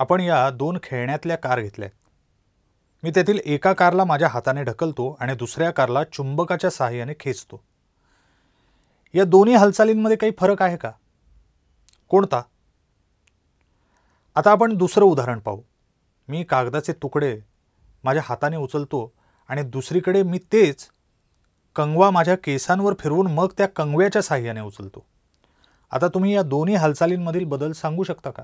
आपण या दोन खेळण्यातल्या कार घेतल्या मी त्यातील एका कारला माझ्या हाताने ढकलतो आणि दुसऱ्या कारला चुंबकाच्या सहाय्याने खेचतो या दोन्ही हालचालींमध्ये काही फरक आहे का कोणता आता आपण दुसरं उदाहरण पाहू मी कागदाचे तुकडे माझ्या हाताने उचलतो आणि दुसरीकडे मी तेच कंगवा माझ्या केसांवर फिरवून मग त्या कंगव्याच्या साह्याने उचलतो आता तुम्ही या दोन्ही हालचालींमधील बदल सांगू शकता का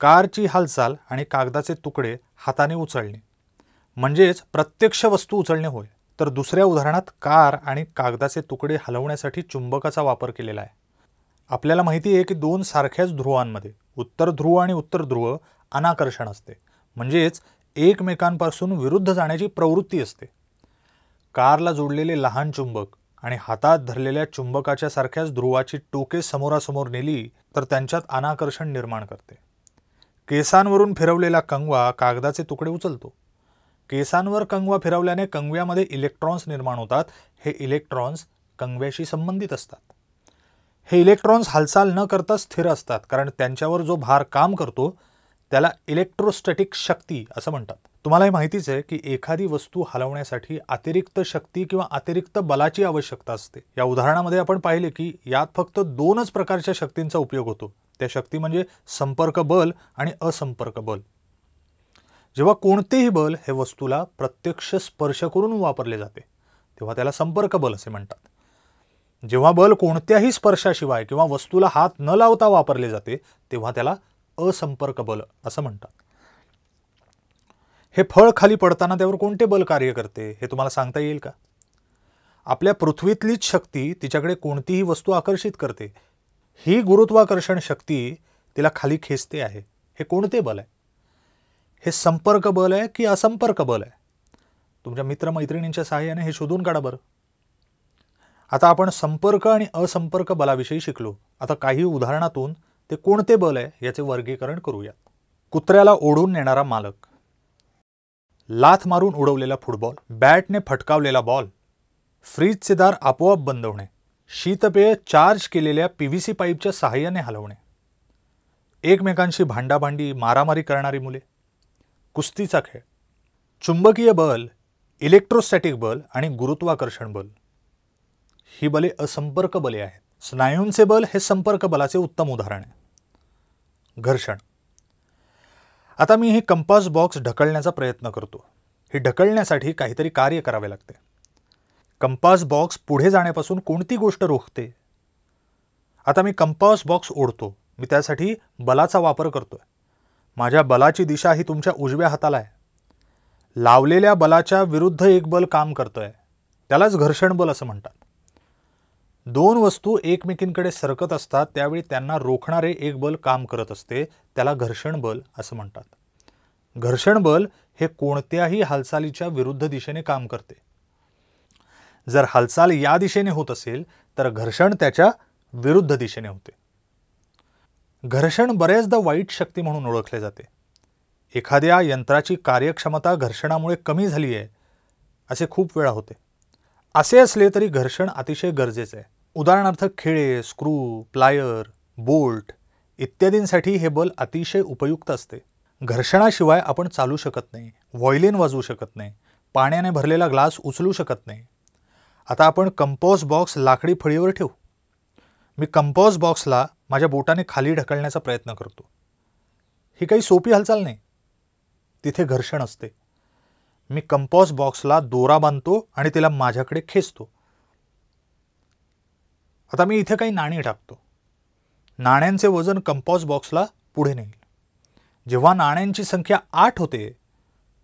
कारची हालचाल आणि कागदाचे तुकडे हाताने उचलणे म्हणजेच प्रत्यक्ष वस्तू उचलणे होय तर दुसऱ्या उदाहरणात कार आणि कागदाचे तुकडे हलवण्यासाठी चुंबकाचा वापर केलेला आहे आपल्याला माहिती आहे की दोन सारख्याच ध्रुवांमध्ये उत्तर ध्रुव आणि उत्तर ध्रुव अनाकर्षण असते म्हणजेच एकमेकांपासून विरुद्ध जाण्याची प्रवृत्ती असते कारला जोडलेले लहान चुंबक आणि हातात धरलेल्या चुंबकाच्या सारख्याच ध्रुवाची टोके समोरासमोर नेली तर त्यांच्यात अनाकर्षण निर्माण करते केसांवरून फिरवलेला कंगवा कागदाचे तुकडे उचलतो केसांवर कंगवा फिरवल्याने कंगव्यामध्ये इलेक्ट्रॉन्स निर्माण होतात हे इलेक्ट्रॉन्स कंगव्याशी संबंधित असतात हे इलेक्ट्रॉन्स हालचाल न करता स्थिर असतात कारण त्यांच्यावर जो भार काम करतो त्याला इलेक्ट्रोस्टॅटिक शक्ती असं म्हणतात तुम्हाला हे माहितीच आहे की एखादी वस्तू हलवण्यासाठी अतिरिक्त शक्ती किंवा अतिरिक्त बलाची आवश्यकता असते या उदाहरणामध्ये आपण पाहिले की यात फक्त दोनच प्रकारच्या शक्तींचा उपयोग होतो त्या शक्ती म्हणजे संपर्क बल आणि असंपर्क बल जेव्हा कोणतेही बल हे वस्तूला प्रत्यक्ष स्पर्श करून वापरले जाते तेव्हा त्याला संपर्क बल असे म्हणतात जेव्हा बल कोणत्याही स्पर्शाशिवाय किंवा वस्तूला हात न लावता वापरले जाते तेव्हा त्याला असंपर्क बल असं म्हणतात हे फळ खाली पडताना त्यावर कोणते बल कार्य करते हे तुम्हाला सांगता येईल का आपल्या पृथ्वीतलीच शक्ती तिच्याकडे कोणतीही वस्तू आकर्षित करते ही गुरुत्वाकर्षण शक्ती तिला खाली खेचते आहे हे कोणते बल आहे हे संपर्क बल आहे की असंपर्क बल आहे तुमच्या मित्रमैत्रिणींच्या सहाय्याने हे शोधून काढा बरं आता आपण संपर्क आणि असंपर्क बलाविषयी शिकलो आता काही उदाहरणातून ते कोणते बल आहे याचे वर्गीकरण करूयात कुत्र्याला ओढून नेणारा मालक लाथ मारून उडवलेला फुटबॉल बॅटने फटकावलेला बॉल फ्रीजचे दार आपोआप बंद होणे शीतपेय चार्ज केलेल्या पी व्ही सी पाईपच्या सहाय्याने हलवणे एकमेकांशी भांडाभांडी मारामारी करणारी मुले कुस्तीचा खेळ चुंबकीय बल इलेक्ट्रोस्टॅटिक बल आणि गुरुत्वाकर्षण बल ही बले असंपर्क बले आहेत स्नायूंचे बल हे संपर्क बलाचे उत्तम उदाहरण आहे घर्षण आता मी हे कंपास बॉक्स ढकलण्याचा प्रयत्न करतो हे ढकलण्यासाठी काहीतरी कार्य करावे लागते कंपास बॉक्स पुढे जाण्यापासून कोणती गोष्ट रोखते आता मी कंपास बॉक्स ओढतो मी त्यासाठी बलाचा वापर करतो आहे माझ्या बलाची दिशा ही तुमच्या उजव्या हाताला आहे लावलेल्या बलाच्या विरुद्ध एक बल काम करतो आहे त्यालाच घर्षण बल असं म्हणतात दोन वस्तू एकमेकींकडे सरकत असतात त्यावेळी त्यांना रोखणारे एक बल काम करत असते त्याला घर्षण बल असं म्हणतात घर्षण बल हे कोणत्याही हालचालीच्या विरुद्ध दिशेने काम करते जर हालचाल या दिशेने होत असेल तर घर्षण त्याच्या विरुद्ध दिशेने होते घर्षण बऱ्याचदा वाईट शक्ती म्हणून ओळखले जाते एखाद्या यंत्राची कार्यक्षमता घर्षणामुळे कमी झाली आहे असे खूप वेळा होते असे असले तरी घर्षण अतिशय गरजेचे आहे उदाहरणार्थ खिळे स्क्रू प्लायर बोल्ट इत्यादींसाठी हे बल अतिशय उपयुक्त असते घर्षणाशिवाय आपण चालू शकत नाही व्हॉयलिन वाजवू शकत नाही पाण्याने भरलेला ग्लास उचलू शकत नाही आता आपण कंपोज बॉक्स लाकडी फळीवर ठेवू मी कंपोज बॉक्सला माझ्या बोटाने खाली ढकलण्याचा प्रयत्न करतो ही काही सोपी हालचाल नाही तिथे घर्षण असते मी कंपोज बॉक्सला दोरा बांधतो आणि तिला माझ्याकडे खेचतो आता मी इथे काही नाणी टाकतो नाण्यांचे वजन कंपॉज बॉक्सला पुढे नेईल जेव्हा नाण्यांची संख्या आठ होते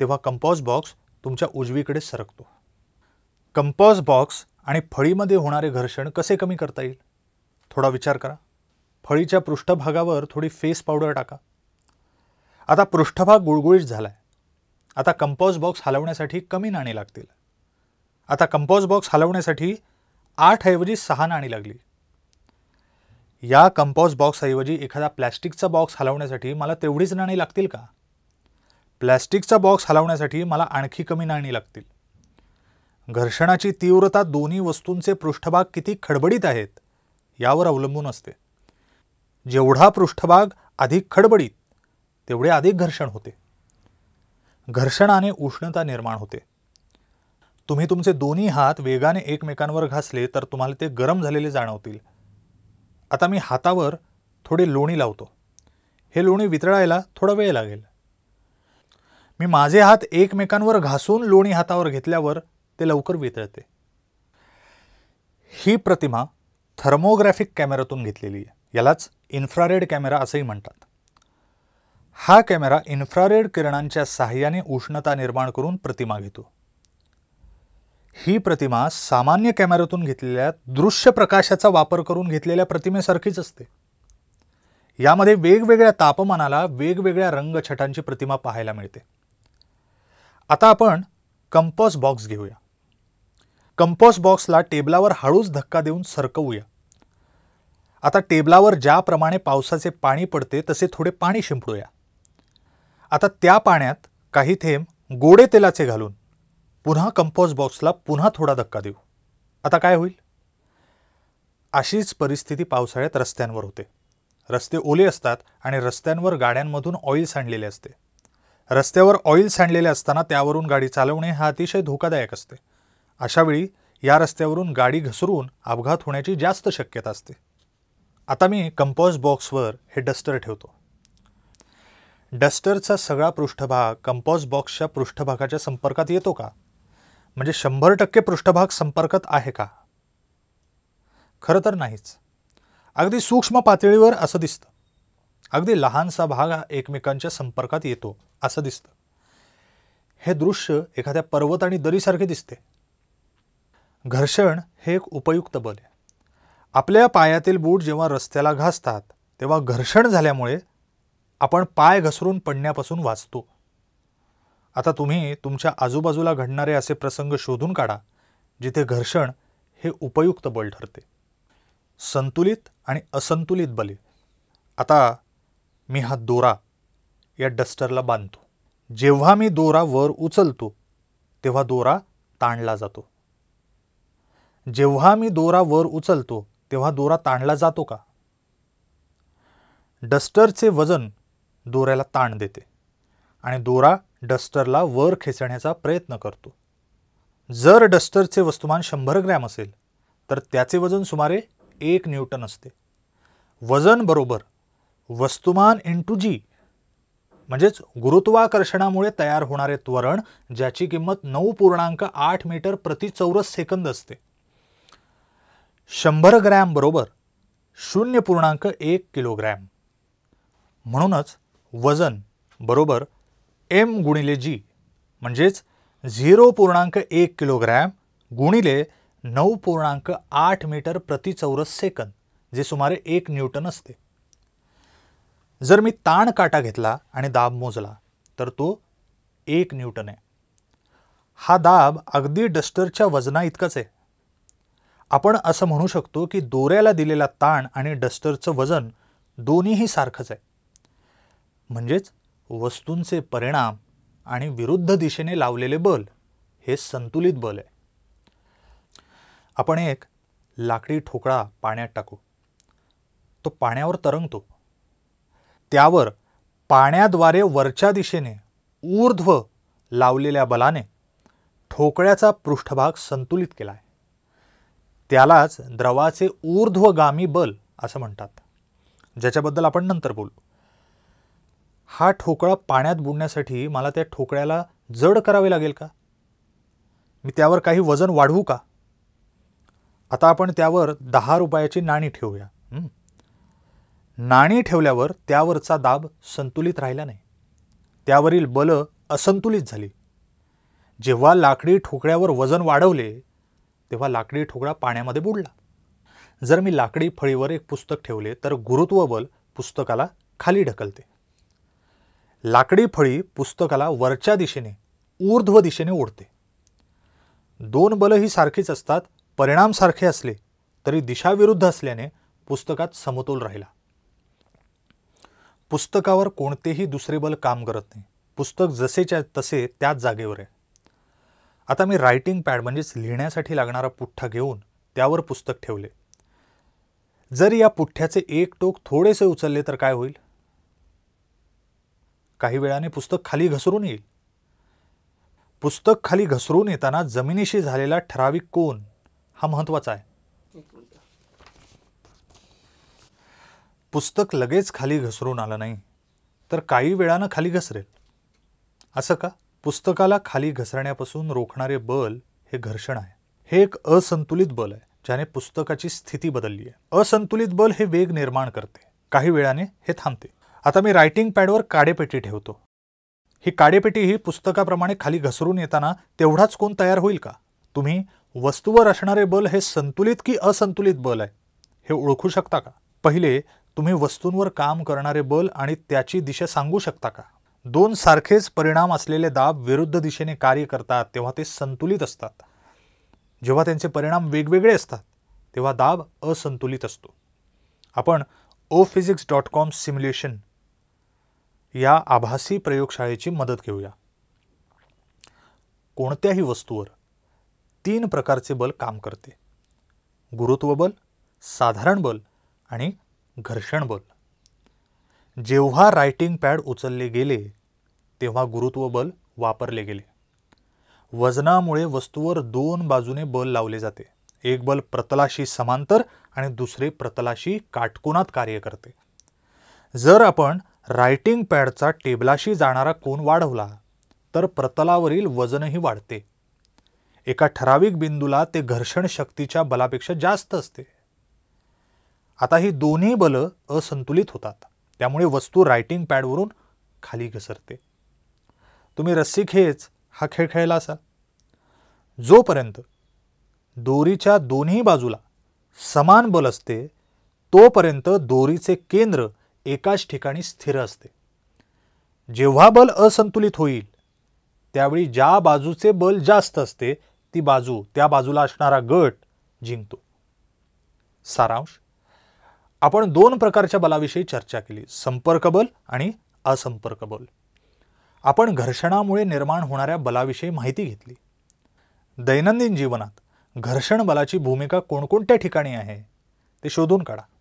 तेव्हा कंपॉज बॉक्स तुमच्या उजवीकडे सरकतो कंपॉज बॉक्स आणि फळीमध्ये होणारे घर्षण कसे कमी करता येईल थोडा विचार करा फळीच्या पृष्ठभागावर थोडी फेस पावडर टाका आता पृष्ठभाग गुळगुळीत झाला आहे आता कंपॉज बॉक्स हलवण्यासाठी कमी नाणी लागतील आता कंपॉज बॉक्स हलवण्यासाठी आठ ऐवजी सहा नाणी लागली या बॉक्स बॉक्सऐवजी एखादा प्लॅस्टिकचा बॉक्स हलवण्यासाठी मला तेवढीच नाणी लागतील का प्लॅस्टिकचा बॉक्स हलवण्यासाठी मला आणखी कमी नाणी लागतील घर्षणाची तीव्रता दोन्ही वस्तूंचे पृष्ठभाग किती खडबडीत आहेत यावर अवलंबून असते जेवढा पृष्ठभाग अधिक खडबडीत तेवढे अधिक घर्षण होते घर्षणाने उष्णता निर्माण होते तुम्ही तुमचे दोन्ही हात वेगाने एकमेकांवर घासले तर तुम्हाला ते गरम झालेले जाणवतील आता मी हातावर थोडे लोणी लावतो हे लोणी वितळायला थोडा वेळ लागेल मी माझे हात एकमेकांवर घासून लोणी हातावर घेतल्यावर ते लवकर वितळते ही प्रतिमा थर्मोग्राफिक कॅमेऱ्यातून घेतलेली आहे यालाच इन्फ्रारेड कॅमेरा असंही म्हणतात हा कॅमेरा इन्फ्रारेड किरणांच्या सहाय्याने उष्णता निर्माण करून प्रतिमा घेतो ही प्रतिमा सामान्य कॅमेऱ्यातून घेतलेल्या दृश्य प्रकाशाचा वापर करून घेतलेल्या प्रतिमेसारखीच असते यामध्ये वेगवेगळ्या तापमानाला वेगवेगळ्या रंगछटांची प्रतिमा पाहायला मिळते आता आपण कंपॉस बॉक्स घेऊया कंपॉस बॉक्सला टेबलावर हळूच धक्का देऊन सरकवूया आता टेबलावर ज्याप्रमाणे पावसाचे पाणी पडते तसे थोडे पाणी शिंपडूया आता त्या पाण्यात काही थेंब गोडे तेलाचे घालून पुन्हा कंपोज बॉक्सला पुन्हा थोडा धक्का देऊ आता काय होईल अशीच परिस्थिती पावसाळ्यात रस्त्यांवर होते रस्ते ओले असतात आणि रस्त्यांवर गाड्यांमधून ऑइल सांडलेले असते रस्त्यावर ऑइल सांडलेले असताना त्यावरून गाडी चालवणे हा अतिशय धोकादायक असते अशावेळी या रस्त्यावरून गाडी घसरून अपघात होण्याची जास्त शक्यता असते आता मी कंपोज बॉक्सवर हे डस्टर ठेवतो डस्टरचा सगळा पृष्ठभाग कंपॉज बॉक्सच्या पृष्ठभागाच्या संपर्कात येतो का म्हणजे शंभर टक्के पृष्ठभाग संपर्कात आहे का खरं तर नाहीच अगदी सूक्ष्म पातळीवर असं दिसतं अगदी लहानसा भाग एकमेकांच्या संपर्कात येतो असं दिसतं हे दृश्य एखाद्या पर्वत आणि दरीसारखे दिसते घर्षण हे एक उपयुक्त बल आहे आपल्या पायातील बूट जेव्हा रस्त्याला घासतात तेव्हा घर्षण झाल्यामुळे आपण पाय घसरून पडण्यापासून वाचतो आता तुम्ही तुमच्या आजूबाजूला घडणारे असे प्रसंग शोधून काढा जिथे घर्षण हे उपयुक्त बल ठरते संतुलित आणि असंतुलित बले आता मी हा दोरा या डस्टरला बांधतो जेव्हा मी दोरा वर उचलतो तेव्हा दोरा ताणला जातो जेव्हा मी दोरा वर उचलतो तेव्हा दोरा ताणला जातो का डस्टरचे वजन दोऱ्याला ताण देते आणि दोरा डस्टरला वर खेचण्याचा प्रयत्न करतो जर डस्टरचे वस्तुमान शंभर ग्रॅम असेल तर त्याचे वजन सुमारे एक न्यूटन असते वजन बरोबर वस्तुमान इंटू जी म्हणजेच गुरुत्वाकर्षणामुळे तयार होणारे त्वरण ज्याची किंमत नऊ पूर्णांक आठ मीटर प्रति चौरस सेकंद असते शंभर ग्रॅम बरोबर शून्य पूर्णांक एक किलोग्रॅम म्हणूनच वजन बरोबर एम गुणिले जी म्हणजेच झिरो पूर्णांक एक किलोग्रॅम गुणिले नऊ पूर्णांक आठ मीटर प्रति चौरस सेकंद जे सुमारे एक न्यूटन असते जर मी ताण काटा घेतला आणि दाब मोजला तर तो एक न्यूटन आहे हा दाब अगदी डस्टरच्या वजना इतकाच आहे आपण असं म्हणू शकतो की दोऱ्याला दिलेला ताण आणि डस्टरचं वजन दोन्हीही सारखंच आहे म्हणजेच वस्तूंचे परिणाम आणि विरुद्ध दिशेने लावलेले बल हे संतुलित बल आहे आपण एक लाकडी ठोकळा पाण्यात टाकू तो पाण्यावर तरंगतो त्यावर पाण्याद्वारे वरच्या दिशेने ऊर्ध्व लावलेल्या बलाने ठोकळ्याचा पृष्ठभाग संतुलित केला आहे त्यालाच द्रवाचे ऊर्ध्वगामी बल असं म्हणतात ज्याच्याबद्दल आपण नंतर बोलू हा ठोकळा पाण्यात बुडण्यासाठी मला त्या ठोकळ्याला जड करावे लागेल का मी त्यावर काही वजन वाढवू का आता आपण त्यावर दहा रुपयाची नाणी ठेवूया नाणी ठेवल्यावर त्यावरचा दाब संतुलित राहिला नाही त्यावरील बल असंतुलित झाली जेव्हा लाकडी ठोकळ्यावर वजन वाढवले तेव्हा लाकडी ठोकळा पाण्यामध्ये बुडला जर मी लाकडी फळीवर एक पुस्तक ठेवले तर गुरुत्व बल पुस्तकाला खाली ढकलते लाकडी फळी पुस्तकाला वरच्या दिशेने ऊर्ध्व दिशेने ओढते दोन बल ही सारखीच असतात परिणाम सारखे असले तरी दिशाविरुद्ध असल्याने पुस्तकात समतोल राहिला पुस्तकावर कोणतेही दुसरे बल काम करत नाही पुस्तक जसेच्या तसे त्याच जागेवर आहे आता मी रायटिंग पॅड म्हणजेच लिहिण्यासाठी लागणारा पुठ्ठा घेऊन त्यावर पुस्तक ठेवले जर या पुठ्ठ्याचे एक टोक थोडेसे उचलले तर काय होईल काही वेळाने पुस्तक खाली घसरून येईल पुस्तक खाली घसरून येताना जमिनीशी झालेला ठराविक कोण हा महत्त्वाचा आहे पुस्तक लगेच खाली घसरून आलं नाही तर काही वेळानं खाली घसरेल असं का पुस्तकाला खाली घसरण्यापासून रोखणारे बल हे घर्षण आहे हे एक असंतुलित बल आहे ज्याने पुस्तकाची स्थिती बदलली आहे असंतुलित बल हे वेग निर्माण करते काही वेळाने हे थांबते आता मी रायटिंग पॅडवर काडेपेटी ठेवतो ही काडेपेटी ही पुस्तकाप्रमाणे खाली घसरून येताना तेवढाच कोण तयार होईल का तुम्ही वस्तूवर असणारे बल हे संतुलित की असंतुलित बल आहे हे ओळखू शकता का पहिले तुम्ही वस्तूंवर काम करणारे बल आणि त्याची दिशा सांगू शकता का दोन सारखेच परिणाम असलेले दाब विरुद्ध दिशेने कार्य करतात तेव्हा ते संतुलित असतात जेव्हा त्यांचे परिणाम वेगवेगळे असतात तेव्हा दाब असंतुलित असतो आपण O physics dot com simulation या आभासी प्रयोगशाळेची मदत घेऊया कोणत्याही वस्तूवर तीन प्रकारचे बल काम करते गुरुत्व बल साधारण बल आणि घर्षण बल जेव्हा रायटिंग पॅड उचलले गेले तेव्हा गुरुत्व बल वापरले गेले वजनामुळे वस्तूवर दोन बाजूने बल लावले जाते एक बल प्रतलाशी समांतर आणि दुसरे प्रतलाशी काटकोनात कार्य करते जर आपण रायटिंग पॅडचा टेबलाशी जाणारा कोन वाढवला तर प्रतलावरील वजनही वाढते एका ठराविक बिंदूला ते घर्षण शक्तीच्या बलापेक्षा जास्त असते आता ही दोन्ही बलं असंतुलित होतात त्यामुळे वस्तू रायटिंग पॅडवरून खाली घसरते तुम्ही रस्सी खेच हा खेळ खेळला असा जोपर्यंत दोरीच्या दोन्ही बाजूला समान बल असते तोपर्यंत दोरीचे केंद्र एकाच ठिकाणी स्थिर असते जेव्हा बल असंतुलित होईल त्यावेळी ज्या बाजूचे बल जास्त असते ती बाजू त्या बाजूला असणारा गट जिंकतो सारांश आपण दोन प्रकारच्या बलाविषयी चर्चा केली संपर्क बल आणि असंपर्क बल आपण घर्षणामुळे निर्माण होणाऱ्या बलाविषयी माहिती घेतली दैनंदिन जीवनात घर्षण बलाची भूमिका कोणकोणत्या ठिकाणी आहे ते शोधून काढा